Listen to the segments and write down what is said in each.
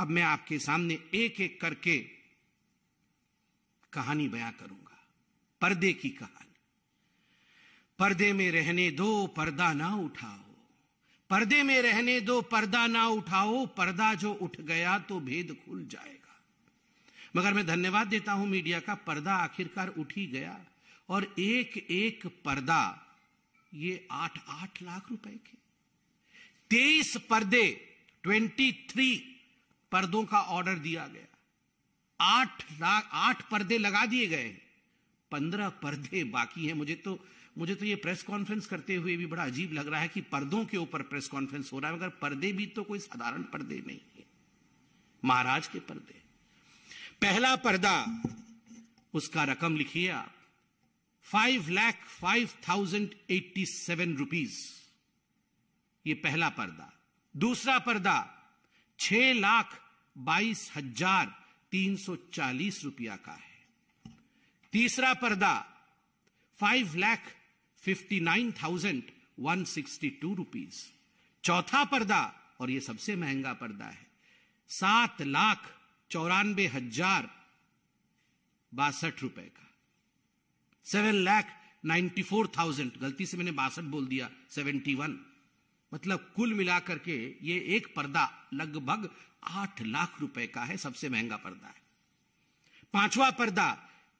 अब मैं आपके सामने एक एक करके कहानी बयां करूंगा पर्दे की कहानी पर्दे में रहने दो पर्दा ना उठाओ पर्दे में रहने दो पर्दा ना उठाओ पर्दा जो उठ गया तो भेद खुल जाएगा मगर मैं धन्यवाद देता हूं मीडिया का पर्दा आखिरकार उठ ही गया और एक एक पर्दा ये आठ आठ लाख रुपए के तेईस पर्दे ट्वेंटी थ्री पर्दों का ऑर्डर दिया गया आठ लाख आठ पर्दे लगा दिए गए पंद्रह पर्दे बाकी हैं मुझे तो मुझे तो ये प्रेस कॉन्फ्रेंस करते हुए भी बड़ा अजीब लग रहा है कि पर्दों के ऊपर प्रेस कॉन्फ्रेंस हो रहा है मगर पर्दे भी तो कोई साधारण पर्दे नहीं है महाराज के पर्दे पहला पर्दा उसका रकम लिखिए आप five lakh five thousand eighty seven rupees ये पहला पर्दा दूसरा पर्दा छह लाख बाईस हजार तीन सौ चालीस रुपया का है तीसरा पर्दा five lakh fifty nine thousand one sixty two rupees चौथा पर्दा और ये सबसे महंगा पर्दा है सात लाख चौरानबे हजार बासठ रुपए का seven lakh ninety four thousand गलती से मैंने बासठ बोल दिया सेवेंटी वन मतलब कुल मिलाकर के ये एक पर्दा लगभग आठ लाख रुपए का है सबसे महंगा पर्दा है पांचवा पर्दा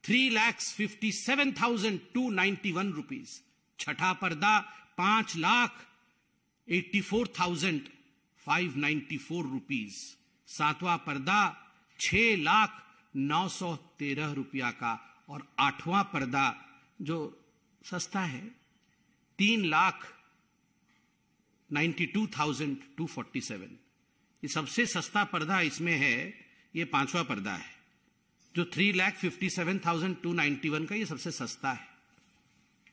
three lakhs fifty seven thousand two ninety one rupees छठा पर्दा पांच lakh eighty four thousand five ninety four rupees सातवां पर्दा छह लाख नौ सौ तेरह रुपया का और आठवां पर्दा जो सस्ता है तीन lakh ninety two thousand two forty seven ये सबसे सस्ता पर्दा इसमें है ये पांचवा पर्दा है जो three lakh fifty seven thousand two ninety one का ये सबसे सस्ता है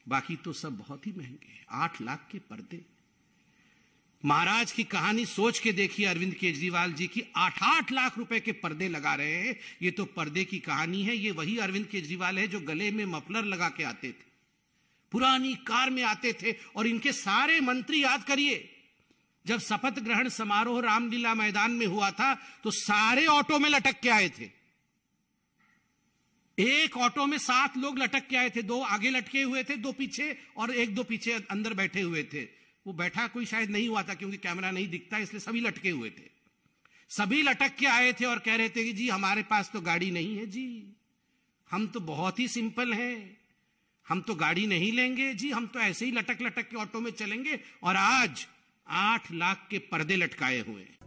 बाकी तो सब बहुत ही महंगे हैं आठ लाख के पर्दे महाराज की कहानी सोच के देखिए अरविंद केजरीवाल जी की आठ आठ लाख रुपए के पर्दे लगा रहे हैं ये तो पर्दे की कहानी है ये वही अरविंद केजरीवाल है जो गले में मफलर लगा के आते थे पुरानी कार में आते थे और इनके सारे मंत्री याद करिए जब शपथ ग्रहण समारोह रामलीला मैदान में हुआ था तो सारे ऑटो में लटक के आए थे एक ऑटो में सात लोग लटक के आए थे दो आगे लटके हुए थे दो पीछे और एक दो पीछे अंदर बैठे हुए थे वो बैठा कोई शायद नहीं हुआ था क्योंकि कैमरा नहीं दिखता इसलिए सभी लटके हुए थे सभी लटक के आए थे और कह रहे थे कि जी हमारे पास तो गाड़ी नहीं है जी हम तो बहुत ही सिंपल हैं हम तो गाड़ी नहीं लेंगे जी हम तो ऐसे ही लटक लटक के ऑटो में चलेंगे और आज आठ लाख के पर्दे लटकाए हुए हैं